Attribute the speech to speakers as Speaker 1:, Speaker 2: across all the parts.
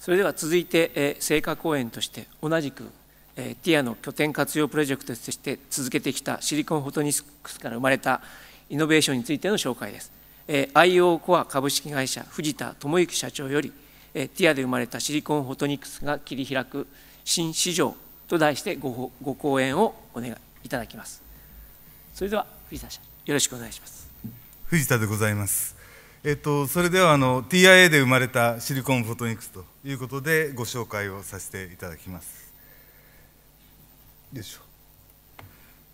Speaker 1: それでは続いて聖火公演として同じくティアの拠点活用プロジェクトとして続けてきたシリコンフォトニスクスから生まれたイノベーションについての紹介です IO コア株式会社藤田智之社長よりティアで生まれたシリコンフォトニクスが切り開く新市場と題してごご講演をお願いいただきますそれでは藤田社よろしくお願いします
Speaker 2: 藤田でございますえっと、それではあの TIA で生まれたシリコンフォトニクスということでご紹介をさせていただきます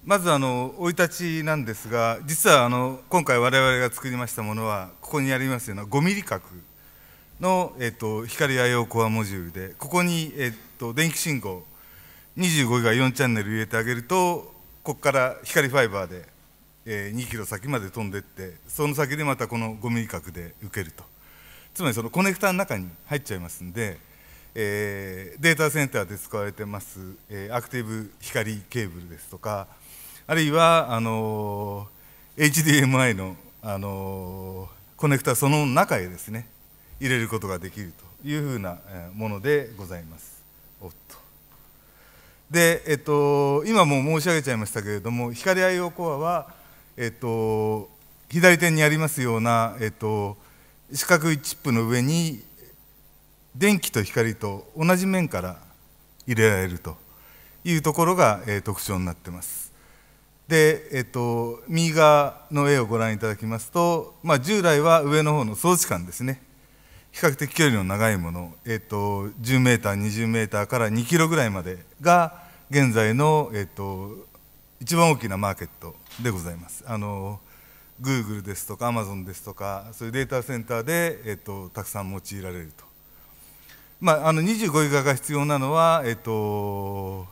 Speaker 2: まず生い立ちなんですが実はあの今回我々が作りましたものはここにありますような5ミリ角の、えっと、光や用コアモジュールでここに、えっと、電気信号25以外4チャンネル入れてあげるとここから光ファイバーでえー、2キロ先まで飛んでってその先でまたこの5 m m 角で受けるとつまりそのコネクタの中に入っちゃいますんで、えー、データセンターで使われてます、えー、アクティブ光ケーブルですとかあるいはあのー、HDMI の、あのー、コネクタその中へですね入れることができるというふうなものでございます。おっとでえっと、今も申し上げちゃいましたけれども光 IO コアはえっと、左手にありますような、えっと、四角いチップの上に電気と光と同じ面から入れられるというところが、えー、特徴になってます。で、えっと、右側の絵をご覧いただきますと、まあ、従来は上の方の装置感ですね比較的距離の長いもの、えっと、10m、20m から 2km ぐらいまでが現在の、えっと、一番大きなマーケットでございます。あの Google ですとか Amazon ですとかそういうデータセンターで、えっと、たくさん用いられると、まあ、あの25ギガが必要なのは、えっと、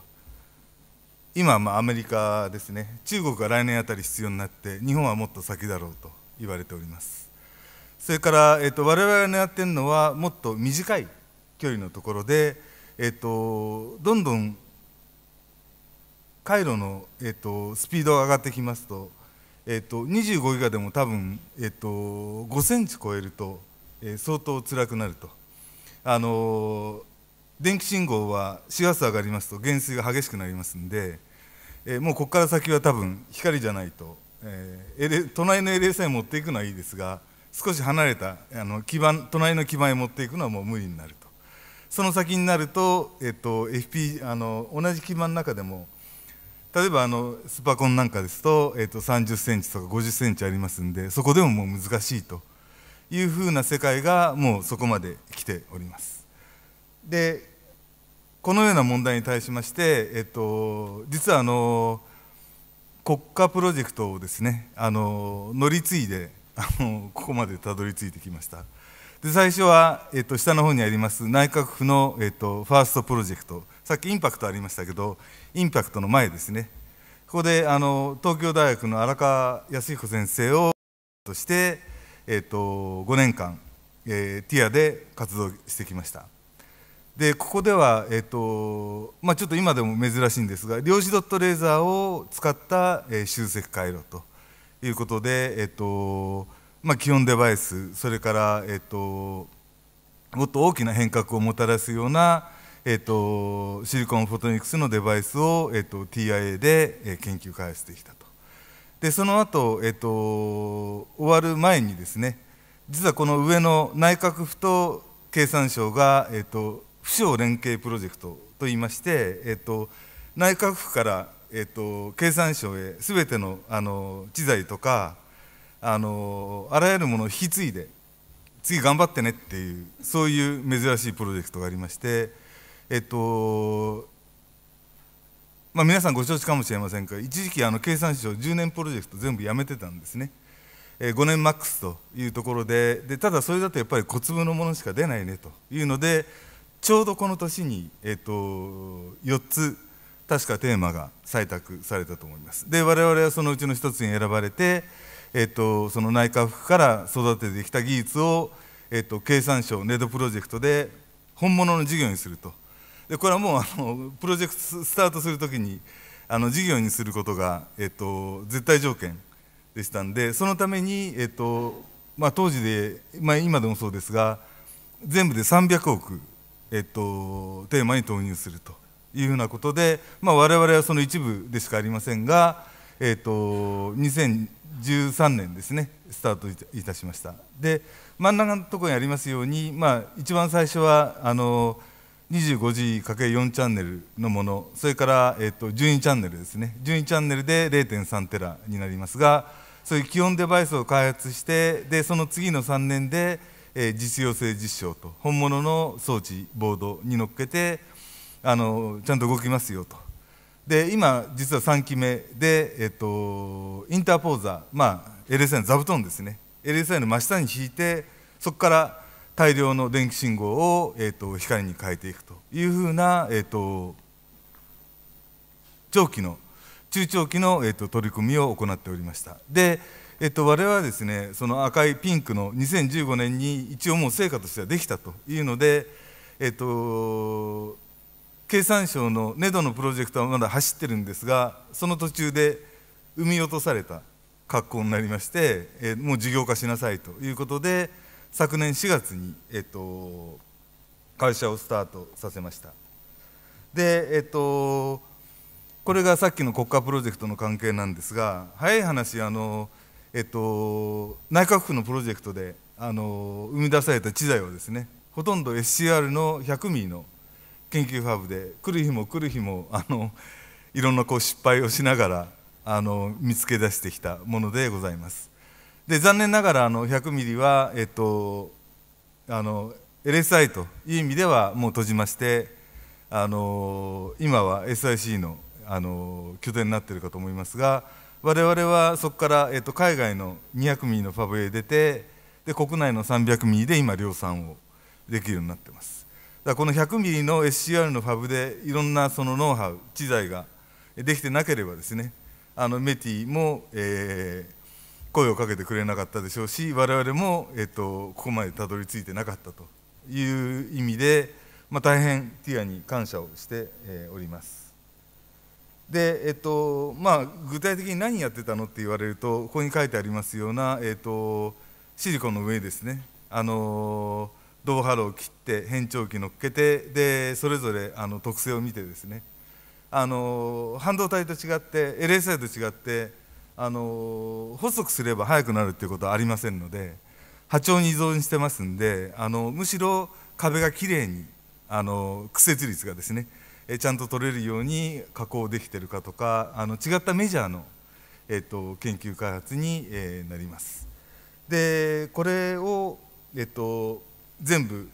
Speaker 2: 今まあアメリカですね中国が来年あたり必要になって日本はもっと先だろうと言われておりますそれから、えっと、我々が狙っているのはもっと短い距離のところで、えっと、どんどん回路の、えーと、スピードが上がってきますと,、えーと、25ギガでも多分、えーと、5センチ超えると、えー、相当辛くなると、あのー、電気信号は4月上がりますと減衰が激しくなりますんで、えー、もうここから先は多分光じゃないと、えー、隣の LSI 持っていくのはいいですが少し離れたあの基盤隣の基盤へ持っていくのはもう無理になるとその先になると,、えっと FP あの同じ基盤の中でも例えばあのスパコンなんかですと,、えー、と30センチとか50センチありますんでそこでももう難しいというふうな世界がもうそこまで来ております。でこのような問題に対しまして、えっと、実はあの国家プロジェクトをですねあの乗り継いであのここまでたどり着いてきましたで最初は、えっと、下の方にあります内閣府の、えっと、ファーストプロジェクトさっきインパクトありましたけどインパクトの前ですねここであの東京大学の荒川康彦先生をとして、えーと、と5年間、えー、ティアで活動してきましたでここでは、えーとまあ、ちょっと今でも珍しいんですが量子ドットレーザーを使った、えー、集積回路ということで、えーとまあ、基本デバイスそれから、えーともっと大きな変革をもたらすようなえーと、シリコンフォトニクスのデバイスを、えーと、TIA で、えー、研究開発できたとでその後、えーと、終わる前にですね実はこの上の内閣府と経産省が、えー、と府省連携プロジェクトといいまして、えー、と内閣府から、えー、と経産省へすべてのあの知財とかあのあらゆるものを引き継いで次頑張ってねっていうそういう珍しいプロジェクトがありまして。えっとまあ、皆さんご承知かもしれませんが一時期あの経産省10年プロジェクト全部やめてたんですね、えー、5年マックスというところででただそれだとやっぱり小粒のものしか出ないねというのでちょうどこの年に、えー、っと、4つ確かテーマが採択されたと思いますで我々はそのうちの1つに選ばれて、えー、っと、その内閣府から育ててきた技術を、えー、っと、経産省ネドプロジェクトで本物の事業にすると。でこれはもうあのプロジェクトスタートするときにあの事業にすることが、えっと、絶対条件でしたんでそのために、えっとまあ、当時で、まあ、今でもそうですが全部で300億、えっと、テーマに投入するというふうなことで、まあ、我々はその一部でしかありませんが、えっと、2013年ですねスタートいたしました。で真ん中のところにありますように、まあ、一番最初はあの25時 ×4 チャンネルのものそれから、えー、と12チャンネルですね12チャンネルで0.3テラになりますがそういう基本デバイスを開発してでその次の3年で、えー、実用性実証と本物の装置ボードに乗っけてあのちゃんと動きますよとで今実は3期目で、えー、とインターポーザー、まあ、LSI の座布団ですね LSI の真下に引いてそこから大量の電気信号を、えーと、光に変えていくというふうな、えーと、長期の中長期の、えーと、取り組みを行っておりましたで、えー、と我々はですねその赤いピンクの2015年に一応もう成果としてはできたというので、えー、と経産省の NEDO のプロジェクトはまだ走ってるんですがその途中で産み落とされた格好になりまして、えー、もう事業化しなさいということで。昨年4月に、えっと、会社をスタートさせましたでえっとこれがさっきの国家プロジェクトの関係なんですが早い話あの、えっと、内閣府のプロジェクトであの生み出された知財はですねほとんど SCR の100ミリの研究ファブで来る日も来る日もあのいろんなこう失敗をしながらあの見つけ出してきたものでございます。で残念ながらあの100ミリは、えっと、あの LSI という意味ではもう閉じましてあの今は SIC のあの拠点になっているかと思いますが我々はそこから、えっと、海外の200ミリのファブへ出てで国内の300ミリで今量産をできるようになってますだこの100ミリの SCR のファブでいろんなそのノウハウ知財ができてなければですねあのメティも、えー、声をかけてくれなかったでしょうし我々も、えー、とここまでたどり着いてなかったという意味で、まあ、大変ティアに感謝をしております。でえっとまあ、具体的に何やってたのって言われるとここに書いてありますような、えっと、シリコンの上ですねあの銅ハロを切って変調器乗っけてでそれぞれあの特性を見てですねあの半導体と違って LSI と違ってあの細くすれば速くなるっていうことはありませんので波長に依存してますんであのむしろ壁がきれいにあの屈折率がですねえちゃんと取れるように加工できてるかとかあの違ったメジャーの、えっと、研究開発に、えー、なります。でこれを、えっと、全部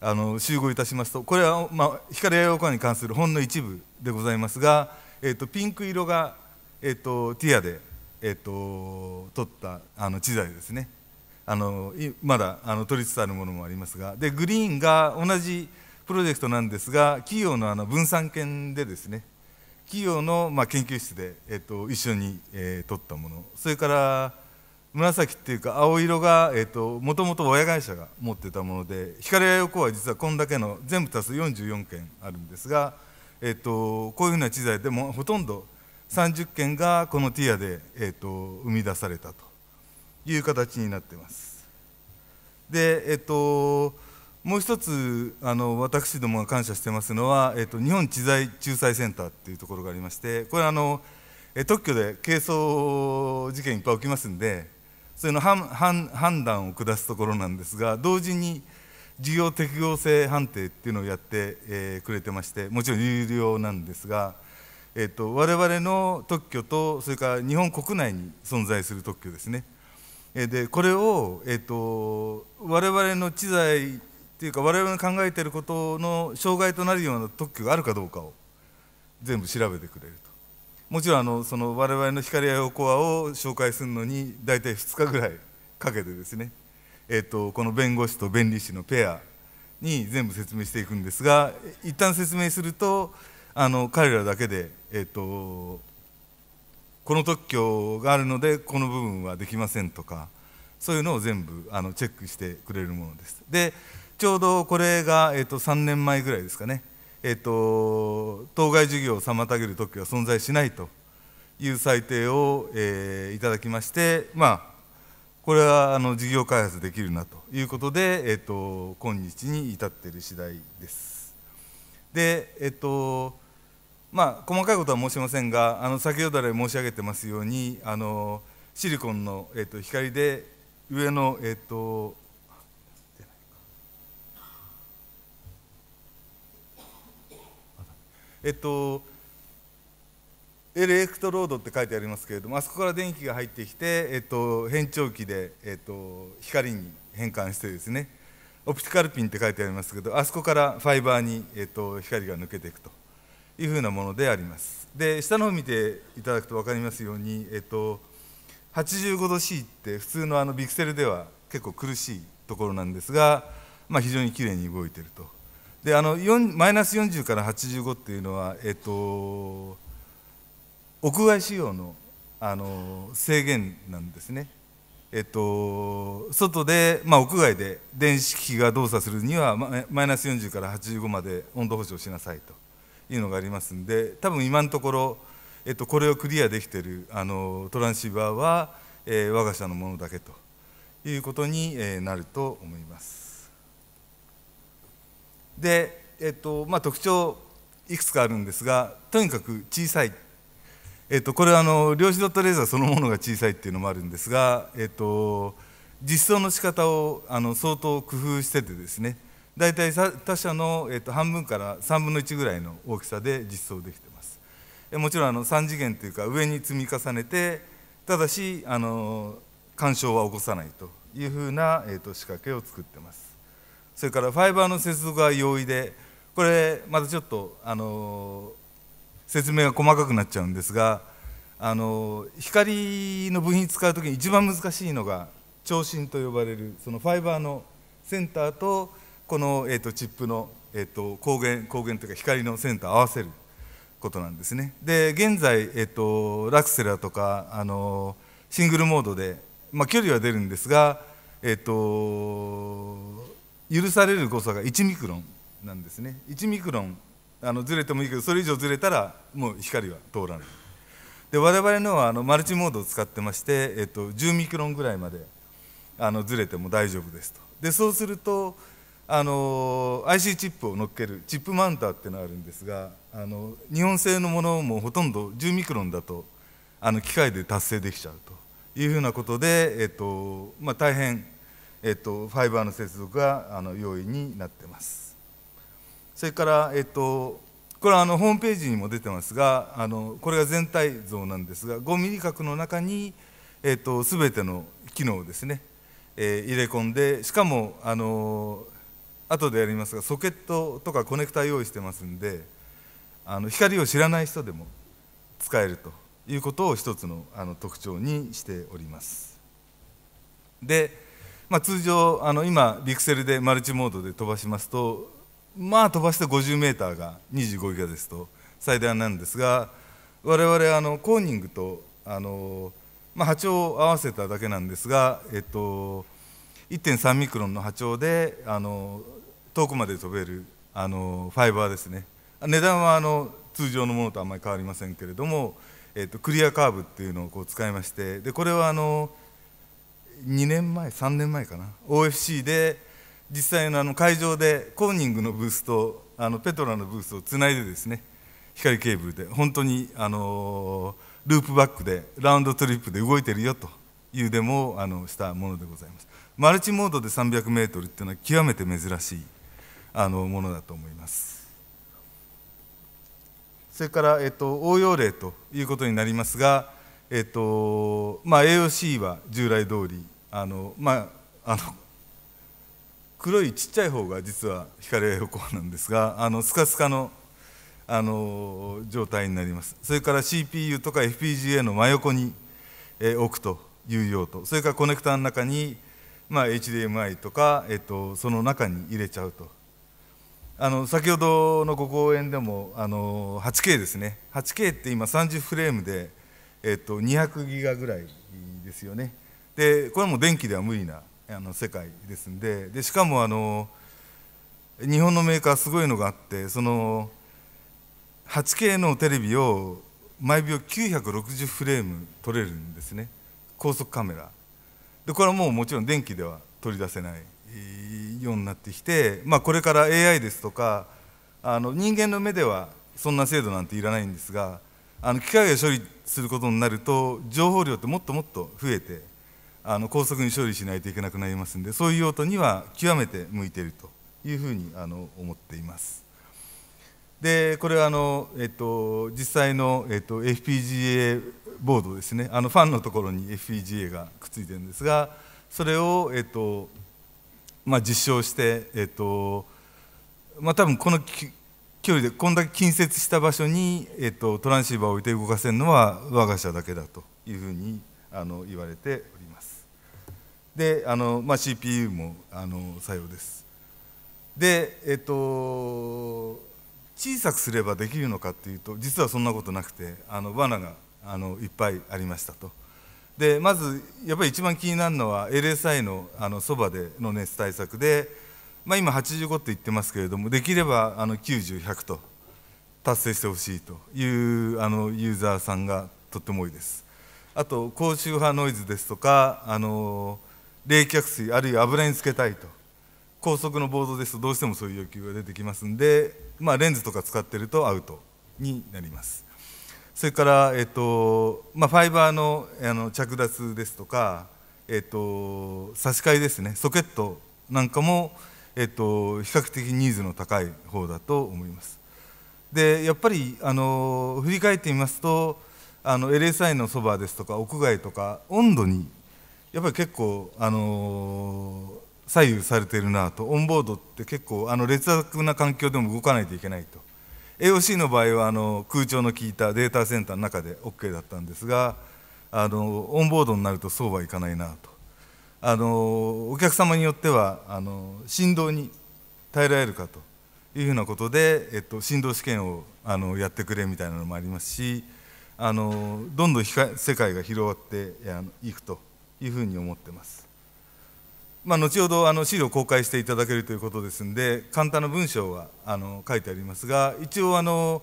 Speaker 2: あの集合いたしますとこれは、まあ、光栄養化に関するほんの一部でございますが、えっと、ピンク色が、えっとティアでえーと、取ったあの知財ですねあのまだあの取りつつあるものもありますがでグリーンが同じプロジェクトなんですが企業のあの分散権でですね企業のまあ研究室で、えーと、一緒に、えー、取ったものそれから紫っていうか青色がもともと親会社が持ってたもので光や横は実はこんだけの全部足す44件あるんですが、えーと、とこういうふうな知財でもほとんど30件がこのティアで、えーと、生み出されたという形になってます。で、えーと、もう一つあの私どもが感謝してますのは、えーと、日本知財仲裁センターっていうところがありましてこれあの特許で係争事件いっぱい起きますんでそれの判判断を下すところなんですが同時に事業適合性判定っていうのをやって、えー、くれてましてもちろん有料なんですが。えーと、我々の特許とそれから日本国内に存在する特許ですね。えでこれを、えーと、我々の知財っていうか我々の考えていることの障害となるような特許があるかどうかを全部調べてくれると。もちろんあのその我々の光や横コアを紹介するのに大体2日ぐらいかけてですね、えーとこの弁護士と弁理士のペアに全部説明していくんですが一旦説明するとあの彼らだけで、えーと、この特許があるのでこの部分はできませんとかそういうのを全部あのチェックしてくれるものです。でちょうどこれが、えーと、3年前ぐらいですかね、えーと、当該事業を妨げる特許は存在しないという裁定を、えー、いただきまして、まあ、これはあの事業開発できるなということで、えーと、今日に至っている次第です。で、えーとまあ、細かいことは申しませんがあの先ほど来申し上げてますようにあのシリコンの、えーと、光で上の、えーと、えっと、エレクトロードって書いてありますけれどもあそこから電気が入ってきて、えっと、変調器で、えっと、光に変換してですねオプティカルピンって書いてありますけどあそこからファイバーに、えっと、光が抜けていくというふうなものであります。で下の方見ていただくと分かりますように、えっと、85度 C って普通のあのビクセルでは結構苦しいところなんですが、まあ、非常にきれいに動いてると。であのマイナス40から85っていうのは、えっと、屋外仕様のあの制限なんですね。えっと、外で、まあ、屋外で電子機器が動作するにはマイナス40から85まで温度保証しなさいというのがありますんで多分今のところ、えっと、これをクリアできてるあのトランシーバーは、えー、我が社のものだけということに、なると思います。で、えっとまあ、特徴いくつかあるんですがとにかく小さい、えっと、これはあの量子ドットレーザーそのものが小さいっていうのもあるんですが、えっと、実装の仕方をあを相当工夫しててですね大体他社の、えー、と半分から3分の1ぐらいの大きさで実装できてます。もちろんあの3次元というか上に積み重ねてただしあの干渉は起こさないというふうな、えー、と仕掛けを作ってます。それからファイバーの接続は容易でこれまたちょっとあの説明が細かくなっちゃうんですがあの光の部品使う時に一番難しいのが長針と呼ばれるそのファイバーのセンターとこの、えーと、チップの、えーと、光源光源というか光の線と合わせることなんですねで現在、えーと、ラクセラとか、あのシングルモードで、まあ、距離は出るんですが、えー、と許される誤差が1ミクロンなんですね1ミクロンあのずれてもいいけどそれ以上ずれたらもう光は通らないで我々のはあのマルチモードを使ってまして、えっと、10ミクロンぐらいまであのずれても大丈夫ですとでそうすると、あの IC チップを乗っけるチップマウンターっていうのがあるんですがあの日本製のものもほとんど10ミクロンだとあの機械で達成できちゃうというふうなことで、えっとまあ、大変、えっと、ファイバーの接続があの容易になってますそれから、えっと、これはあのホームページにも出てますがあのこれが全体像なんですが5ミリ角の中に、えっと、全ての機能をですね、えー、入れ込んでしかもあの後でやりますがソケットとかコネクタ用意してますんであの光を知らない人でも使えるということを一つのあの特徴にしておりますで、まあ、通常あの今ビクセルでマルチモードで飛ばしますとまあ飛ばして 50m が25ギガですと最大なんですが我々あのコーニングとあの、まあ、波長を合わせただけなんですが、えっと、1.3ミクロンの波長であの遠くまで飛べるあのファイバーですね値段はあの通常のものとあまり変わりませんけれども、えー、とクリアカーブっていうのをこう使いましてでこれはあの2年前3年前かな OFC で実際のあの会場でコーニングのブースとあのペトラのブースをつないでですね光ケーブルで本当にあのループバックでラウンドトリップで動いてるよというデモをあのしたものでございますマルチモードで3 0 0ルっていうのは極めて珍しいあのものだと思います。それから、えっと、応用例ということになりますが、えっとまあ、AOC は従来通りあの、まあ、あの黒いちっちゃい方が実は光栄予行なんですがあのスカスカのあの状態になりますそれから CPU とか FPGA の真横に、え置くという用途それからコネクタの中に、まあ、HDMI とか、えっと、その中に入れちゃうとあの先ほどのご講演でもあの 8K ですね 8K って今30フレームで、えっと、200ギガぐらいですよねでこれも電気では無理なあの世界ですんででしかもあの日本のメーカーすごいのがあってその 8K のテレビを毎秒960フレーム撮れるんですね高速カメラでこれはもうもちろん電気では取り出せないようになってきて、まあ、これから AI ですとかあの人間の目ではそんな制度なんていらないんですがあの機械が処理することになると情報量ってもっともっと増えてあの高速に処理しないといけなくなりますんでそういう用途には極めて向いているというふうにあの思っています。でこれはあの、えっと、実際の、えっと、FPGA ボードですねあのファンのところに FPGA がくっついてるんですがそれを、えっとまあ、実証して、えーとまあ、多分この距離でこんだけ近接した場所に、えーと、トランシーバーを置いて動かせるのは我が社だけだというふうにあの言われております。であの、まあ、CPU もあの作用です。で、えーと、と小さくすればできるのかっていうと実はそんなことなくてあの罠があのいっぱいありましたと。でまずやっぱり一番気になるのは LSI のあのそばでの熱対策で、まあ、今85って言ってますけれどもできればあの90100と達成してほしいというあのユーザーさんがとっても多いです。あと高周波ノイズですとかあの冷却水あるいは油につけたいと高速のボードですとどうしてもそういう要求が出てきますんで、まあ、レンズとか使ってるとアウトになります。それから、えっとまあ、ファイバーのあの着脱ですとか、えっと、差し替えですねソケットなんかも、えっと、比較的ニーズの高い方だと思います。でやっぱりあの振り返ってみますとあの LSI のそばですとか屋外とか温度にやっぱり結構あの左右されてるなとオンボードって結構あの劣悪な環境でも動かないといけないと AOC の場合はあの空調の効いたデータセンターの中で OK だったんですがあのオンボードになるとそうはいかないなとあのお客様によってはあの振動に耐えられるかというふうなことで、えっと、振動試験をあのやってくれみたいなのもありますしあのどんどん世界が広がっていくというふうに思ってます。まあ、後ほどあの資料公開していただけるということですので簡単な文章はあの書いてありますが一応あの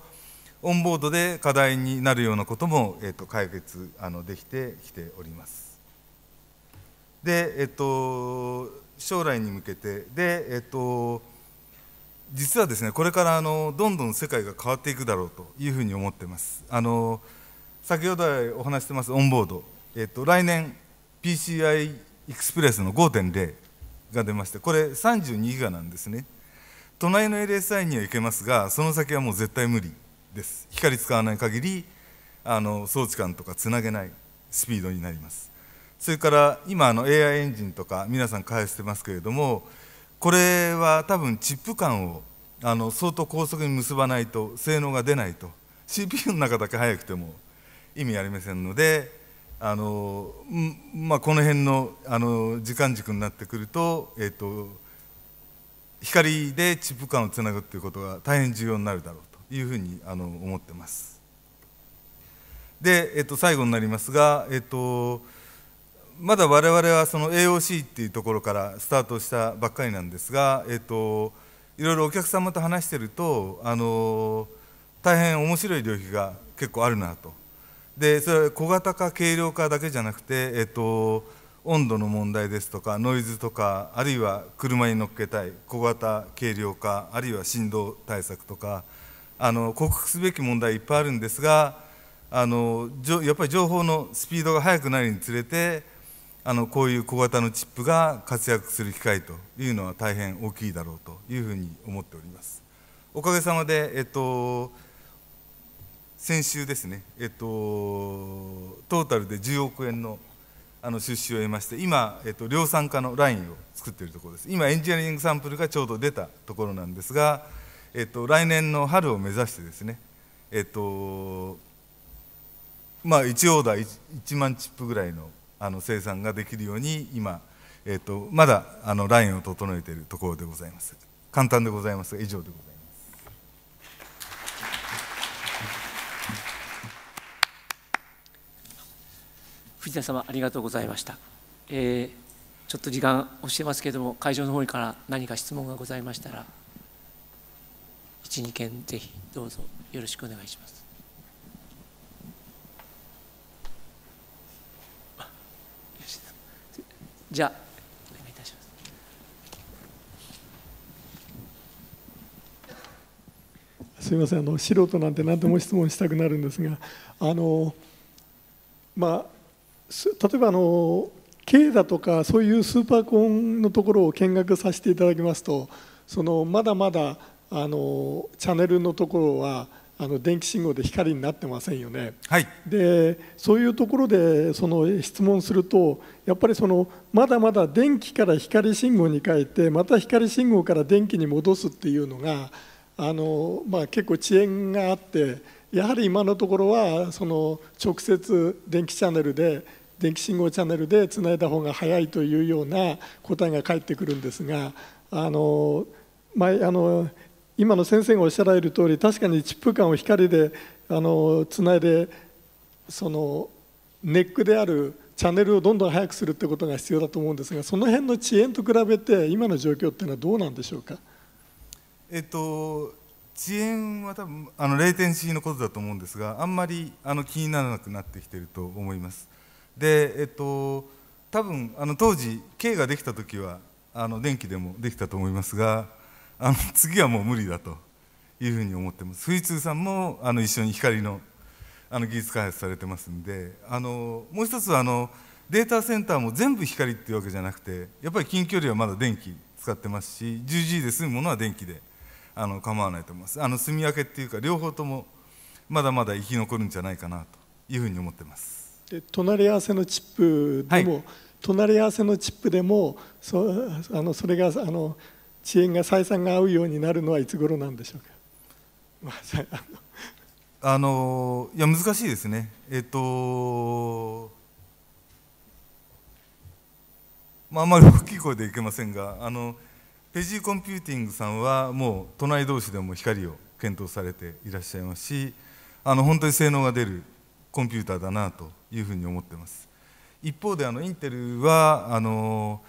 Speaker 2: オンボードで課題になるようなことも、えっと、解決あのできてきております。で、えっと、将来に向けてで、えっと、実はですねこれからあのどんどん世界が変わっていくだろうというふうに思ってます。あの先ほどお話してますオンボード、えっと、来年 PCI エクスプレスの5.0が出ましてこれ32ギガなんですね隣の LSI には行けますがその先はもう絶対無理です光使わない限りあの装置間とかつなげないスピードになりますそれから今あの AI エンジンとか皆さん開発してますけれどもこれは多分チップ間をあの相当高速に結ばないと性能が出ないと CPU の中だけ速くても意味ありませんのであのまあ、この辺のあの時間軸になってくると,、えーと、光でチップ間をつなぐということが大変重要になるだろうというふうにあの思ってます。で、えーと、最後になりますが、えーと、とまだ我々はその AOC っていうところからスタートしたばっかりなんですが、えー、といろいろお客様と話してるとあの大変面白い領域が結構あるなと。でそれは小型化軽量化だけじゃなくて、えっと、温度の問題ですとかノイズとかあるいは車に乗っけたい小型軽量化あるいは振動対策とかあの克服すべき問題いっぱいあるんですがあのやっぱり情報のスピードが速くなるにつれてあのこういう小型のチップが活躍する機会というのは大変大きいだろうというふうに思っております。おかげさまで、えっと先週ですね、えっと、トータルで10億円のあの出資を得まして今、えっと、量産化のラインを作っているところです今エンジニアリングサンプルがちょうど出たところなんですが、えっと、来年の春を目指してですね、えっとまあ、1オーダー 1, 1万チップぐらいのあの生産ができるように今、えっと、まだあのラインを整えているところでございます簡単でございます以上でございます
Speaker 1: 藤田様ありがとうございました、えー、ちょっと時間押してますけれども会場の方から何か質問がございましたら12件ぜひどうぞよろしくお願いしますじゃお願いいたしま
Speaker 3: す。すみませんあの素人なんて何でも質問したくなるんですがあのまあ例えばあの K だとかそういうスーパーコンのところを見学させていただきますとそのまだまだあのチャンネルのところはあの電気信号で光になってませんよね、はい、でそういうところでその質問するとやっぱりそのまだまだ電気から光信号に変えてまた光信号から電気に戻すっていうのがあの、まあ、結構遅延があってやはり今のところはその直接電気チャンネルで電気信号チャンネルでつないだ方が早いというような答えが返ってくるんですがあの前あの今の先生がおっしゃられる通り確かにチップ管を光であのつないでそのネックであるチャンネルをどんどん速くするってことが必要だと思うんですがその辺の遅延と比べて今の状況っていうのはどうなんでしょうか、
Speaker 2: えっと、遅延は多分あのレイテンシーのことだと思うんですがあんまりあの気にならなくなってきてると思います。でえっと多分あの当時 K ができた時はあの電気でもできたと思いますがあの次はもう無理だというふうに思ってます富士通さんもあの一緒に光のあの技術開発されてますんであのもう一つはあのデータセンターも全部光っていうわけじゃなくてやっぱり近距離はまだ電気使ってますし 10G で済むものは電気であの構わないと思いますあの住み分けっていうか両方ともまだまだ生き残るんじゃないかなというふうに思ってます
Speaker 3: で隣り合わせのチップでも、はい、隣り合わせのチップでもそあのそれがあの遅延が採算が合うようになるのはいつ頃なんでしょうか、
Speaker 2: まあ、あのいや難しいですねえっとまあ、あまり大きい声でいけませんがあのペジーコンピューティングさんはもう隣同士でも光を検討されていらっしゃいますしあの本当に性能が出るコンピューターだなというふうに思っています一方であのインテルはあの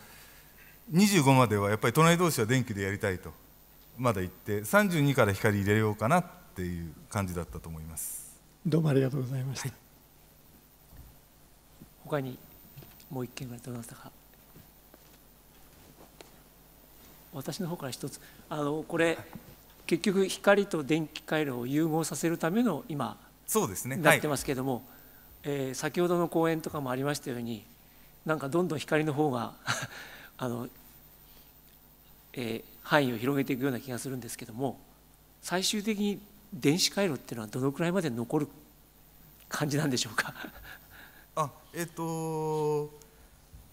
Speaker 2: 25まではやっぱり隣同士は電気でやりたいとまだ言って32から光入れようかなっていう感じだったと思います
Speaker 3: どうもありがとうございました、はい、
Speaker 1: 他にもう一件ぐらい取れましたか私の方から一つあのこれ、はい、結局光と電気回路を融合させるための今そうですねなってますけれども、はいえー、先ほどの講演とかもありましたようになんかどんどん光の方が あの、えー、範囲を広げていくような気がするんですけども最終的に電子回路っていうのはどのくらいまで残る感じなんでしょうか
Speaker 2: あえっ、ー、と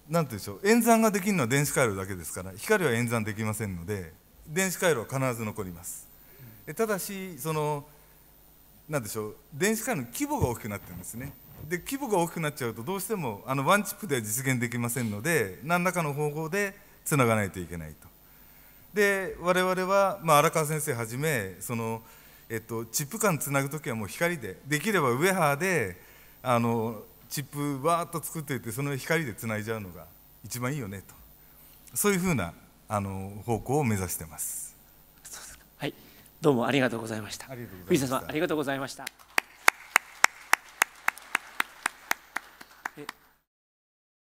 Speaker 2: 何て言うんでしょう演算ができるのは電子回路だけですから光は演算できませんので電子回路は必ず残ります。ただしそのなんでしょう電子回路の規模が大きくなってるんですねで規模が大きくなっちゃうとどうしてもあのワンチップでは実現できませんので何らかの方法でつながないといけないと。で我々は、まあ、荒川先生はじめその、えっと、チップ間つなぐ時はもう光でできればウェハーであのチップわーっと作っていってその光でつないじゃうのが一番いいよねとそういうふうなあの方向を目指してます。はいどうもありがとうございました。藤田さんあり
Speaker 1: がとうございました。